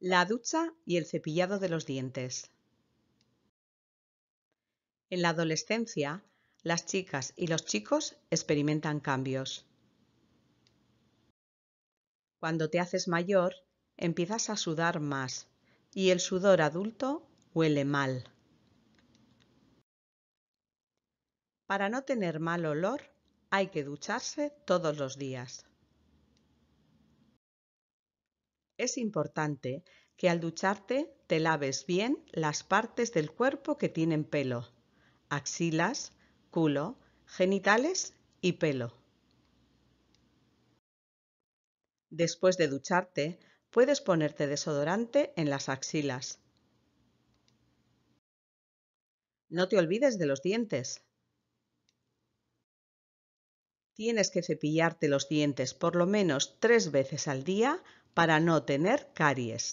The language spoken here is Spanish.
la ducha y el cepillado de los dientes. En la adolescencia, las chicas y los chicos experimentan cambios. Cuando te haces mayor, empiezas a sudar más y el sudor adulto huele mal. Para no tener mal olor, hay que ducharse todos los días. Es importante que al ducharte te laves bien las partes del cuerpo que tienen pelo, axilas, culo, genitales y pelo. Después de ducharte, puedes ponerte desodorante en las axilas. No te olvides de los dientes. Tienes que cepillarte los dientes por lo menos tres veces al día para no tener caries.